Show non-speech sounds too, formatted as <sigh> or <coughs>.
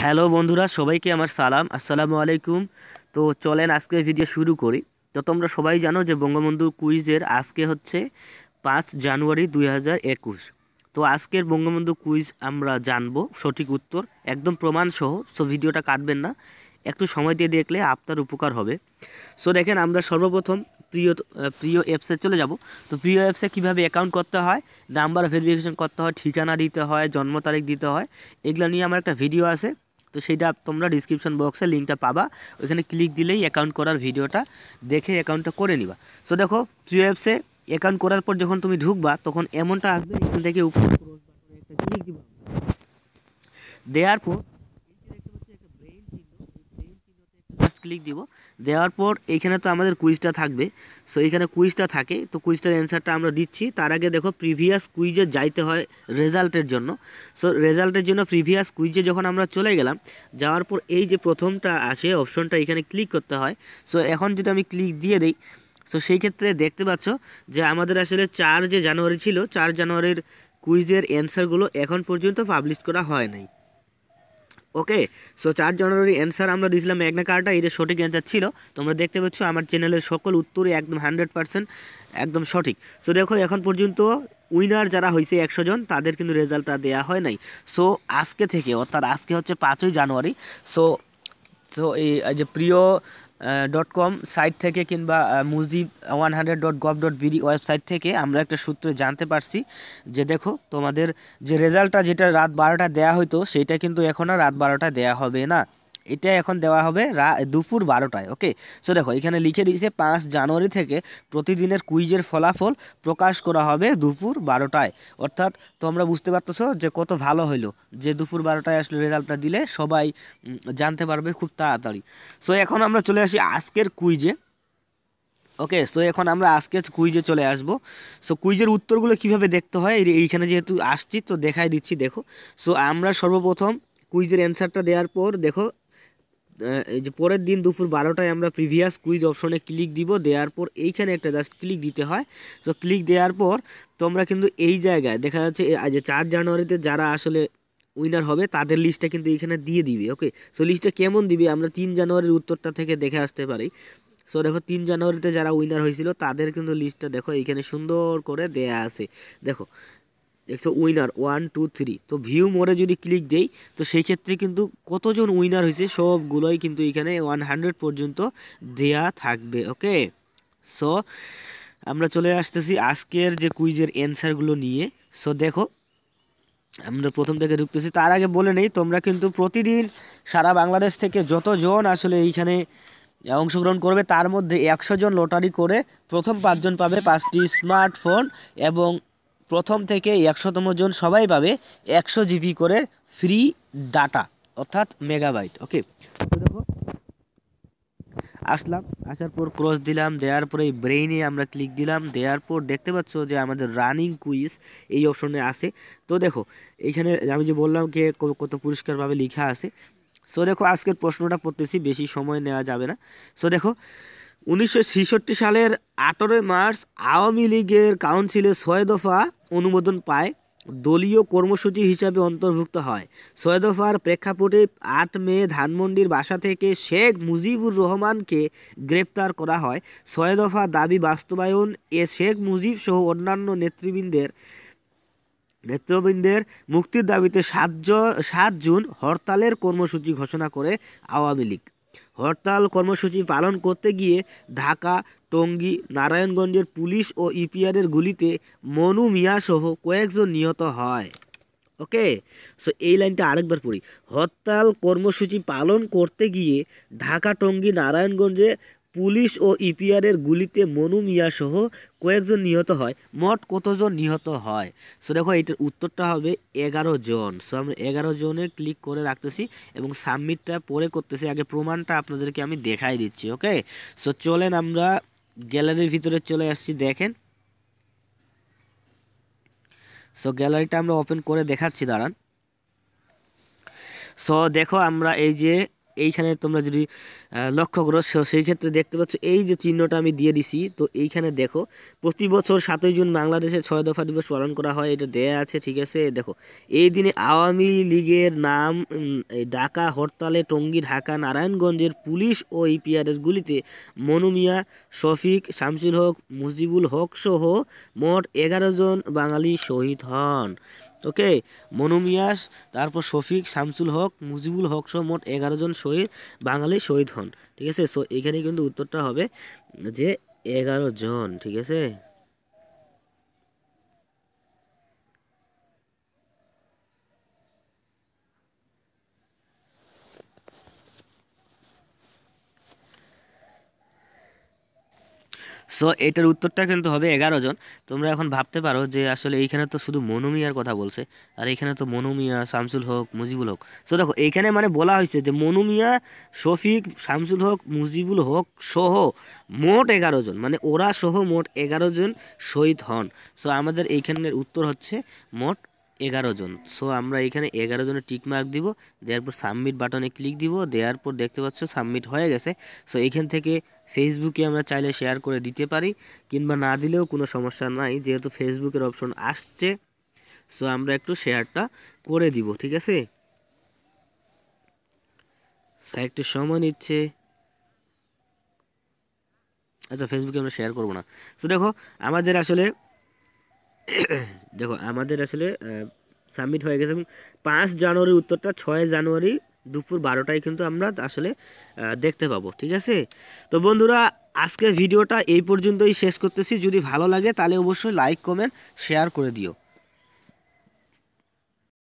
hello বন্ধুরা সবাইকে আমার সালাম আসসালামু আলাইকুম তো চলেন আজকে ভিডিও শুরু করি তো তোমরা সবাই জানো যে বঙ্গবন্ধু কুইজের আজকে হচ্ছে পাঁচ জানুয়ারি দুই তো আজকের বঙ্গবন্ধু কুইজ আমরা জানবো সঠিক উত্তর একদম প্রমাণসহ সো ভিডিওটা কাটবেন না একটু সময় দিয়ে দেখলে আপনার উপকার হবে সো দেখেন আমরা সর্বপ্রথম প্রিয় প্রিয় অ্যাপসে চলে যাব তো প্রিয় অ্যাপসে কীভাবে অ্যাকাউন্ট করতে হয় নাম্বার ভেরিফিকেশন করতে হয় ঠিকানা দিতে হয় জন্ম তারিখ দিতে হয় এগুলো নিয়ে আমার একটা ভিডিও আছে তো সেটা তোমরা ডিসক্রিপশন বক্সে লিঙ্কটা পাবা ওইখানে ক্লিক দিলেই অ্যাকাউন্ট করার ভিডিওটা দেখে অ্যাকাউন্টটা করে নিবা সো দেখো প্রিয় অ্যাপসে অ্যাকাউন্ট করার পর যখন তুমি ঢুকবা তখন এমনটা আসবে এখান থেকে উপরে ক্লিক দেওয়ার পর ফার্স্ট ক্লিক দিব দেওয়ার পর এইখানে তো আমাদের কুইজটা থাকবে সো এইখানে কুইজটা থাকে তো কুইজটার অ্যান্সারটা আমরা দিচ্ছি তার আগে দেখো প্রিভিয়াস কুইজে যাইতে হয় রেজাল্টের জন্য সো রেজাল্টের জন্য প্রিভিয়াস কুইজে যখন আমরা চলে গেলাম যাওয়ার পর এই যে প্রথমটা আসে অপশনটা এখানে ক্লিক করতে হয় সো এখন যদি আমি ক্লিক দিয়ে দিই সো সেই ক্ষেত্রে দেখতে পাচ্ছ যে আমাদের আসলে চার যে জানুয়ারি ছিল চার জানুয়ারির কুইজের অ্যান্সারগুলো এখন পর্যন্ত পাবলিশ করা হয় নাই ওকে সো চার জানুয়ারির অ্যান্সার আমরা দিয়েছিলাম ম্যাগনা কার্টা এটা সঠিক অ্যান্সার ছিল তোমরা দেখতে পাচ্ছ আমার চ্যানেলের সকল উত্তরই একদম হান্ড্রেড পার্সেন্ট একদম সঠিক সো দেখো এখন পর্যন্ত উইনার যারা হয়েছে একশো জন তাদের কিন্তু রেজাল্টটা দেওয়া হয় নাই সো আজকে থেকে অর্থাৎ আজকে হচ্ছে পাঁচই জানুয়ারি সো তো এই যে প্রিয় ডট কম সাইট থেকে কিংবা Mujib one hundred dot gov dot BD website থেকে আমরা একটা সূত্রে জানতে পারছি যে দেখো তোমাদের যে রেজাল্টটা যেটা রাত বারোটা দেয়া হতো সেটা কিন্তু এখন আর রাত বারোটা দেয়া হবে না এটা এখন দেওয়া হবে দুপুর বারোটায় ওকে সো দেখো এখানে লিখে দিয়েছে পাঁচ জানুয়ারি থেকে প্রতিদিনের কুইজের ফলাফল প্রকাশ করা হবে দুপুর বারোটায় অর্থাৎ তোমরা বুঝতে পারতেছো যে কত ভালো হলো যে দুপুর বারোটায় আসলে রেজাল্টটা দিলে সবাই জানতে পারবে খুব তাড়াতাড়ি সো এখন আমরা চলে আসি আজকের কুইজে ওকে সো এখন আমরা আজকে কুইজে চলে আসব সো কুইজের উত্তরগুলো কিভাবে দেখতে হয় এইখানে যেহেতু আসছি তো দেখাই দিচ্ছি দেখো সো আমরা সর্বপ্রথম কুইজের অ্যান্সারটা দেওয়ার পর দেখো এই যে পরের দিন দুপুর বারোটায় আমরা প্রিভিয়াস কুইজ অপশনে ক্লিক দিব দেওয়ার পর এইখানে একটা জাস্ট ক্লিক দিতে হয় তো ক্লিক দেওয়ার পর তোমরা কিন্তু এই জায়গায় দেখা যাচ্ছে যে চার জানুয়ারিতে যারা আসলে উইনার হবে তাদের লিস্টটা কিন্তু এখানে দিয়ে দিবি ওকে সো লিস্টটা কেমন দিবি আমরা তিন জানুয়ারির উত্তরটা থেকে দেখে আসতে পারি সো দেখো তিন জানুয়ারিতে যারা উইনার হয়েছিল তাদের কিন্তু লিস্টটা দেখো এখানে সুন্দর করে দেয়া আছে দেখো দেখছো উইনার ওয়ান টু থ্রি তো ভিউ মোড়ে যদি ক্লিক দেই তো সেই ক্ষেত্রে কিন্তু কতজন উইনার হয়েছে সবগুলোই কিন্তু এখানে ওয়ান হান্ড্রেড পর্যন্ত দেয়া থাকবে ওকে সো আমরা চলে আসতেছি আজকের যে কুইজের অ্যান্সারগুলো নিয়ে সো দেখো আমরা প্রথম থেকে ঢুকতেছি তার আগে বলে নেই তোমরা কিন্তু প্রতিদিন সারা বাংলাদেশ থেকে যতজন আসলে এইখানে অংশগ্রহণ করবে তার মধ্যে একশো জন লটারি করে প্রথম পাঁচজন পাবে পাঁচটি স্মার্টফোন এবং প্রথম থেকে একশোতম জন সবাই পাবে একশো জিবি করে ফ্রি ডাটা অর্থাৎ মেগাবাইট ওকে দেখো আসলাম আসার পর ক্রস দিলাম দেওয়ার পরে ব্রেইনে আমরা ক্লিক দিলাম দেওয়ার পর দেখতে পাচ্ছ যে আমাদের রানিং কুইজ এই অপশনে আছে তো দেখো এখানে আমি যে বললাম কে কত পরিষ্কারভাবে লিখা আছে সো দেখো আজকের প্রশ্নটা পড়তেছি বেশি সময় নেওয়া যাবে না সো দেখো উনিশশো সালের আঠেরোই মার্চ আওয়ামী লীগের কাউন্সিলে ছয় দফা অনুমোদন পায় দলীয় কর্মসূচি হিসাবে অন্তর্ভুক্ত হয় ছয় প্রেক্ষাপটে আট মে ধানমন্ডির বাসা থেকে শেখ মুজিবুর রহমানকে গ্রেপ্তার করা হয় ছয় দাবি বাস্তবায়ন এ শেখ মুজিব সহ অন্যান্য নেতৃবৃন্দের নেতৃবৃন্দের মুক্তির দাবিতে সাতজ সাত জুন হরতালের কর্মসূচি ঘোষণা করে আওয়ামী লীগ হরতাল কর্মসূচি পালন করতে গিয়ে ঢাকা টঙ্গী নারায়ণগঞ্জের পুলিশ ও ইপিআরের গুলিতে মনু মিয়াসহ কয়েকজন নিহত হয় ওকে সো এই লাইনটা আরেকবার পড়ি হরতাল কর্মসূচি পালন করতে গিয়ে ঢাকা টঙ্গী নারায়ণগঞ্জে পুলিশ ও ইপিআরের গুলিতে মনু মিয়াসহ কয়েকজন নিহত হয় মোট কতজন নিহত হয় সো দেখো এটার উত্তরটা হবে এগারো জন সো আমরা এগারো জনে ক্লিক করে রাখতেছি এবং সাবমিটটা পরে করতেছি আগে প্রমাণটা আপনাদেরকে আমি দেখাই দিচ্ছি ওকে সো চলেন আমরা গ্যালারির ভিতরে চলে আসছি দেখেন সো গ্যালারিটা আমরা ওপেন করে দেখাচ্ছি দাঁড়ান সো দেখো আমরা এই যে এইখানে তোমরা যদি লক্ষ্য করো সেই ক্ষেত্রে দেখতে পাচ্ছ এই যে চিহ্নটা আমি দিয়ে দিছি তো এইখানে দেখো প্রতি বছর সাতই জুন বাংলাদেশে ছয় দফা দিবস পালন করা হয় এটা দেয়া আছে ঠিক আছে দেখো এই দিনে আওয়ামী লীগের নাম ঢাকা হরতালে টঙ্গী ঢাকা নারায়ণগঞ্জের পুলিশ ও ইপিআরএসগুলিতে e মনুমিয়া শফিক শামসুল হক মুজিবুল হক সহ মোট এগারো জন বাঙালি শহীদ হন ওকে মিয়াস তারপর শফিক শামসুল হক মুজিবুল হক সহ মোট এগারো জন শহীদ বাঙালি শহীদ হন ঠিক আছে সো এখানে কিন্তু উত্তরটা হবে যে এগারো জন ঠিক আছে সো এটার উত্তরটা কিন্তু হবে এগারো জন তোমরা এখন ভাবতে পারো যে আসলে এইখানে তো শুধু মনুমিয়ার কথা বলছে আর এখানে তো মনুমিয়া শামসুল হক মুজিবুল হক সো দেখো এইখানে মানে বলা হয়েছে যে মনুমিয়া শফিক শামসুল হক মুজিবুল হক সহ মোট এগারো জন মানে ওরা সহ মোট এগারো জন শহীদ হন সো আমাদের এইখানের উত্তর হচ্ছে মোট এগারো জন সো আমরা এখানে এগারো জনের টিক মার্ক দিব দেওয়ার পর সাবমিট বাটনে ক্লিক দিব দেওয়ার পর দেখতে পাচ্ছ সাবমিট হয়ে গেছে সো এখান থেকে ফেসবুকে আমরা চাইলে শেয়ার করে দিতে পারি কিংবা না দিলেও কোনো সমস্যা নাই যেহেতু ফেসবুকের অপশন আসছে সো আমরা একটু শেয়ারটা করে দিব ঠিক আছে সো একটু সময় নিচ্ছে আচ্ছা ফেসবুকে আমরা শেয়ার করব না সো দেখো আমাদের আসলে <coughs> দেখো আমাদের আসলে সাবমিট হয়ে গেছে এবং পাঁচ জানুয়ারির উত্তরটা ছয় জানুয়ারি দুপুর বারোটায় কিন্তু আমরা আসলে দেখতে পাবো ঠিক আছে তো বন্ধুরা আজকের ভিডিওটা এই পর্যন্তই শেষ করতেছি যদি ভালো লাগে তাহলে অবশ্যই লাইক কমেন্ট শেয়ার করে দিও